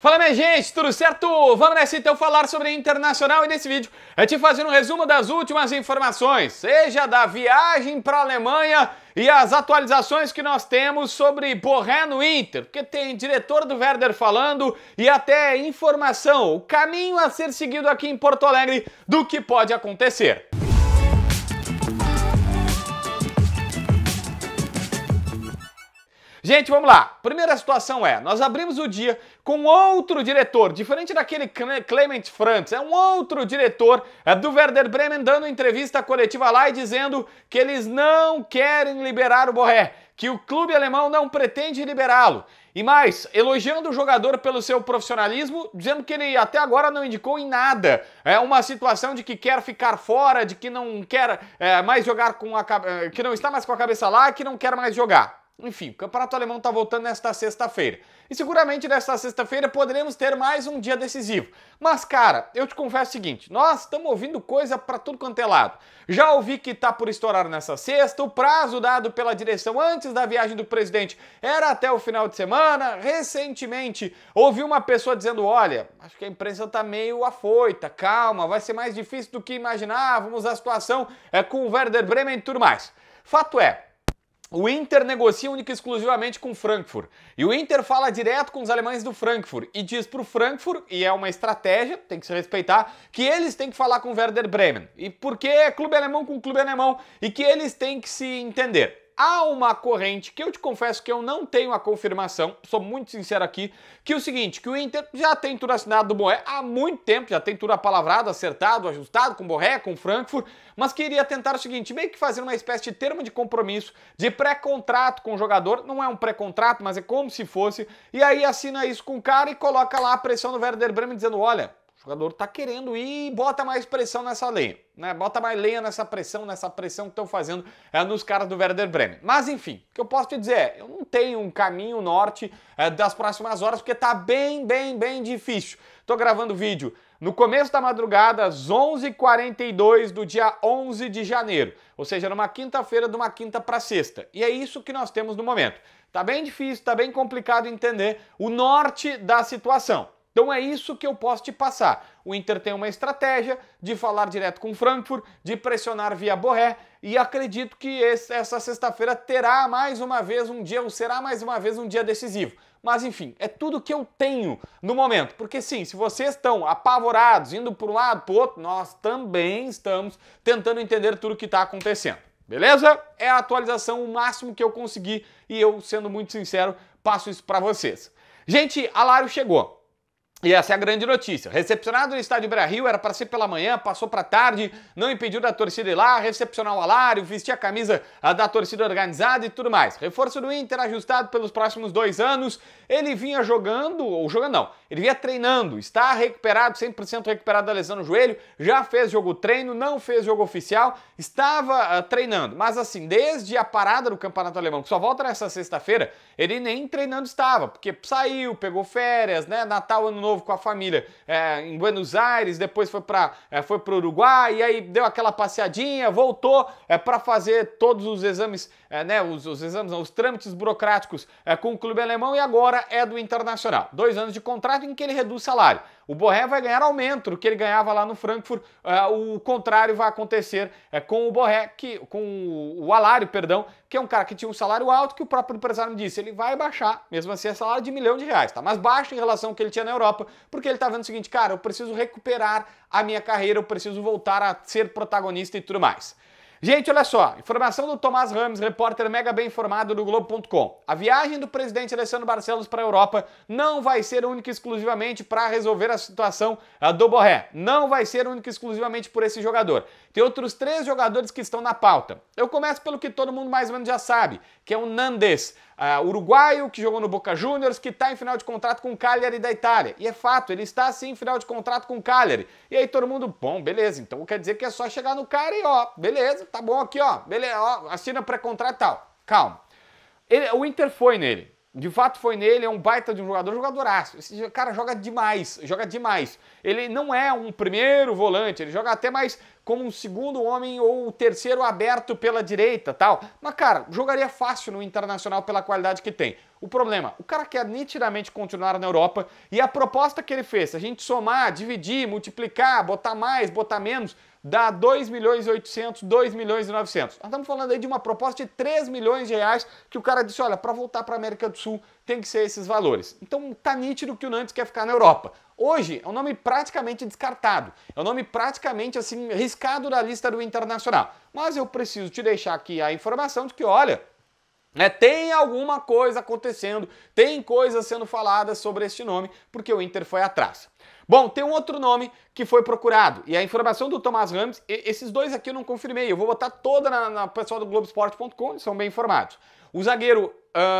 Fala minha gente, tudo certo? Vamos nessa então falar sobre internacional e nesse vídeo é te fazer um resumo das últimas informações, seja da viagem para a Alemanha e as atualizações que nós temos sobre Borré no Inter, porque tem diretor do Werder falando e até informação, o caminho a ser seguido aqui em Porto Alegre do que pode acontecer. Gente, vamos lá. Primeira situação é, nós abrimos o dia com outro diretor, diferente daquele Clement Franz, é um outro diretor é do Werder Bremen dando entrevista coletiva lá e dizendo que eles não querem liberar o Borré, que o clube alemão não pretende liberá-lo. E mais, elogiando o jogador pelo seu profissionalismo, dizendo que ele até agora não indicou em nada. É uma situação de que quer ficar fora, de que não quer é, mais jogar com a é, que não está mais com a cabeça lá, que não quer mais jogar. Enfim, o Campeonato Alemão está voltando nesta sexta-feira. E seguramente nesta sexta-feira poderemos ter mais um dia decisivo. Mas, cara, eu te confesso o seguinte: nós estamos ouvindo coisa para tudo quanto é lado. Já ouvi que tá por estourar nessa sexta, o prazo dado pela direção antes da viagem do presidente era até o final de semana. Recentemente ouvi uma pessoa dizendo: olha, acho que a imprensa tá meio afoita, calma, vai ser mais difícil do que imaginávamos, a situação é com o Werder Bremen e tudo mais. Fato é, o Inter negocia única e exclusivamente com o Frankfurt. E o Inter fala direto com os alemães do Frankfurt e diz para o Frankfurt, e é uma estratégia, tem que se respeitar, que eles têm que falar com o Werder Bremen. E porque é clube alemão com clube alemão e que eles têm que se entender há uma corrente que eu te confesso que eu não tenho a confirmação, sou muito sincero aqui, que é o seguinte, que o Inter já tem tudo assinado do Boé há muito tempo, já tem tudo apalavrado, acertado, ajustado com o Borré, com o Frankfurt, mas queria tentar o seguinte, meio que fazer uma espécie de termo de compromisso, de pré-contrato com o jogador, não é um pré-contrato, mas é como se fosse, e aí assina isso com o cara e coloca lá a pressão do Werder Bremen dizendo, olha, o jogador está querendo ir e bota mais pressão nessa lenha, né? Bota mais lenha nessa pressão, nessa pressão que estão fazendo é, nos caras do Werder Bremen. Mas enfim, o que eu posso te dizer é, eu não tenho um caminho norte é, das próximas horas porque tá bem, bem, bem difícil. Tô gravando vídeo no começo da madrugada, às 11h42 do dia 11 de janeiro, ou seja, numa quinta-feira, de uma quinta para sexta. E é isso que nós temos no momento. Tá bem difícil, tá bem complicado entender o norte da situação. Então é isso que eu posso te passar. O Inter tem uma estratégia de falar direto com o Frankfurt, de pressionar via Borré, e acredito que esse, essa sexta-feira terá mais uma vez um dia, ou será mais uma vez um dia decisivo. Mas enfim, é tudo que eu tenho no momento. Porque sim, se vocês estão apavorados, indo para um lado, para outro, nós também estamos tentando entender tudo o que está acontecendo. Beleza? É a atualização o máximo que eu consegui e eu, sendo muito sincero, passo isso para vocês. Gente, Alário chegou. E essa é a grande notícia. Recepcionado no estádio Beira-Rio, era para ser pela manhã, passou para tarde, não impediu da torcida ir lá, recepcionar o alário, vestir a camisa da torcida organizada e tudo mais. Reforço do Inter ajustado pelos próximos dois anos. Ele vinha jogando, ou jogando não, ele vinha treinando, está recuperado, 100% recuperado da lesão no joelho, já fez jogo treino, não fez jogo oficial, estava uh, treinando. Mas assim, desde a parada do Campeonato Alemão, que só volta nessa sexta-feira, ele nem treinando estava, porque saiu, pegou férias, né? Natal, Ano Novo com a família é, em Buenos Aires, depois foi para é, o Uruguai, e aí deu aquela passeadinha, voltou é, para fazer todos os exames, é, né? Os, os exames, não, os trâmites burocráticos é, com o clube alemão e agora é do Internacional. Dois anos de contrato mercado em que ele reduz salário. O Borré vai ganhar aumento do que ele ganhava lá no Frankfurt. É, o contrário vai acontecer é, com o Borré, que, com o Alário, perdão, que é um cara que tinha um salário alto, que o próprio empresário me disse, ele vai baixar, mesmo assim, é salário de milhão de reais, tá? Mas baixo em relação ao que ele tinha na Europa, porque ele tá vendo o seguinte, cara, eu preciso recuperar a minha carreira, eu preciso voltar a ser protagonista e tudo mais. Gente, olha só, informação do Tomás Ramos, repórter mega bem informado do Globo.com. A viagem do presidente Alessandro Barcelos para a Europa não vai ser única e exclusivamente para resolver a situação do Borré. Não vai ser única e exclusivamente por esse jogador. Tem outros três jogadores que estão na pauta. Eu começo pelo que todo mundo mais ou menos já sabe, que é o Nandes uh, uruguaio que jogou no Boca Juniors, que está em final de contrato com o Cagliari da Itália. E é fato, ele está sim em final de contrato com o Cagliari. E aí todo mundo, bom, beleza, então quer dizer que é só chegar no cara e ó, beleza, tá bom aqui ó, beleza, ó, assina pré-contrato e tal. Calma. Ele, o Inter foi nele. De fato foi nele, é um baita de um jogador, jogadoraço. Esse cara joga demais, joga demais. Ele não é um primeiro volante, ele joga até mais como um segundo homem ou o um terceiro aberto pela direita tal. Mas, cara, jogaria fácil no Internacional pela qualidade que tem. O problema, o cara quer nitidamente continuar na Europa e a proposta que ele fez, a gente somar, dividir, multiplicar, botar mais, botar menos, dá 2 milhões e 800, 2 milhões e 900. Nós estamos falando aí de uma proposta de 3 milhões de reais que o cara disse, olha, para voltar para a América do Sul tem que ser esses valores. Então tá nítido que o Nantes quer ficar na Europa. Hoje é um nome praticamente descartado, é um nome praticamente assim riscado da lista do Internacional. Mas eu preciso te deixar aqui a informação de que, olha, é, tem alguma coisa acontecendo, tem coisas sendo faladas sobre este nome, porque o Inter foi atrás. Bom, tem um outro nome que foi procurado, e a informação do Thomas Ramos, esses dois aqui eu não confirmei, eu vou botar toda na, na pessoal do Globoesporte.com, eles são bem informados. O zagueiro uh,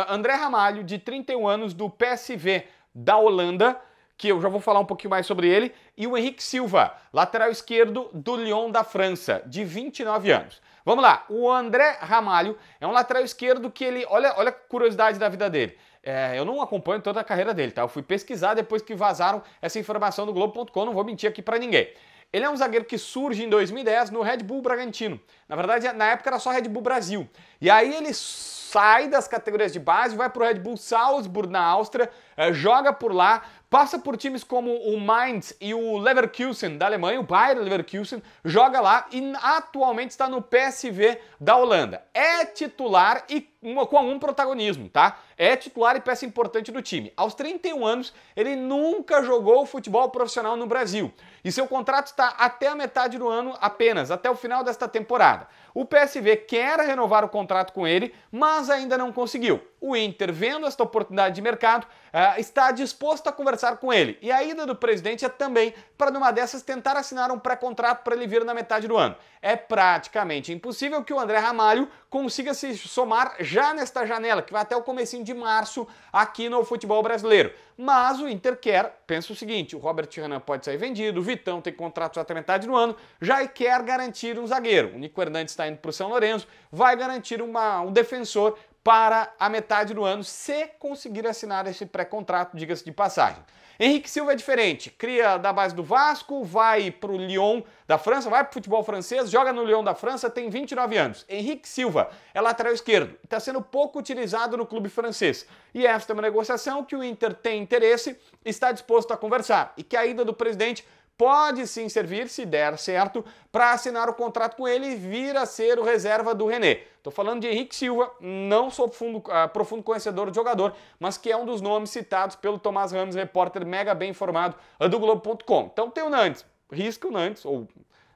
André Ramalho, de 31 anos, do PSV da Holanda, que eu já vou falar um pouquinho mais sobre ele, e o Henrique Silva, lateral esquerdo do Lyon da França, de 29 anos. Vamos lá, o André Ramalho é um lateral esquerdo que ele, olha, olha a curiosidade da vida dele. É, eu não acompanho toda a carreira dele, tá? Eu fui pesquisar depois que vazaram essa informação do Globo.com, não vou mentir aqui para ninguém. Ele é um zagueiro que surge em 2010 no Red Bull Bragantino. Na verdade, na época era só Red Bull Brasil. E aí ele sai das categorias de base, vai pro Red Bull Salzburg na Áustria, eh, joga por lá, Passa por times como o Mainz e o Leverkusen da Alemanha, o Bayern Leverkusen, joga lá e atualmente está no PSV da Holanda. É titular e com algum protagonismo, tá? É titular e peça importante do time. Aos 31 anos, ele nunca jogou futebol profissional no Brasil e seu contrato está até a metade do ano apenas, até o final desta temporada. O PSV quer renovar o contrato com ele, mas ainda não conseguiu. O Inter, vendo esta oportunidade de mercado, eh, está disposto a conversar conversar com ele. E a ida do presidente é também para, numa dessas, tentar assinar um pré-contrato para ele vir na metade do ano. É praticamente impossível que o André Ramalho consiga se somar já nesta janela, que vai até o comecinho de março aqui no futebol brasileiro. Mas o Inter quer, pensa o seguinte, o Robert Renan pode sair vendido, o Vitão tem contrato até metade do ano, já quer garantir um zagueiro. O Nico Hernandes está indo para o São Lourenço, vai garantir uma, um defensor para a metade do ano, se conseguir assinar esse pré-contrato, diga-se de passagem. Henrique Silva é diferente, cria da base do Vasco, vai para o Lyon da França, vai para o futebol francês, joga no Lyon da França, tem 29 anos. Henrique Silva é lateral esquerdo, está sendo pouco utilizado no clube francês. E esta é uma negociação que o Inter tem interesse, está disposto a conversar e que a ida do presidente pode sim servir, se der certo, para assinar o contrato com ele e vir a ser o reserva do René. Estou falando de Henrique Silva, não sou fundo, uh, profundo conhecedor do jogador, mas que é um dos nomes citados pelo Tomás Ramos, repórter mega bem informado do Globo.com. Então tem o Nantes, risca o Nantes, ou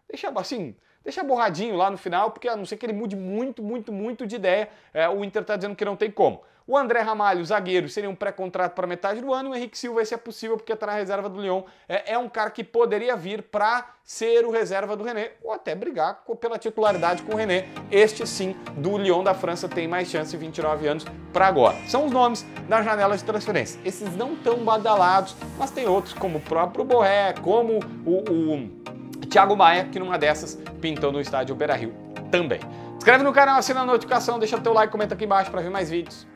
deixa assim, deixa borradinho lá no final, porque a não ser que ele mude muito, muito, muito de ideia, é, o Inter está dizendo que não tem como. O André Ramalho, zagueiro, seria um pré-contrato para metade do ano. E o Henrique Silva, esse é possível porque está na reserva do Lyon. É, é um cara que poderia vir para ser o reserva do René ou até brigar pela titularidade com o René. Este sim, do Lyon da França, tem mais chance, 29 anos para agora. São os nomes da janela de transferência. Esses não tão badalados, mas tem outros, como o próprio Borré, como o, o Thiago Maia, que numa dessas pintou no estádio Beira Rio também. Inscreve no canal, assina a notificação, deixa teu like, comenta aqui embaixo para ver mais vídeos.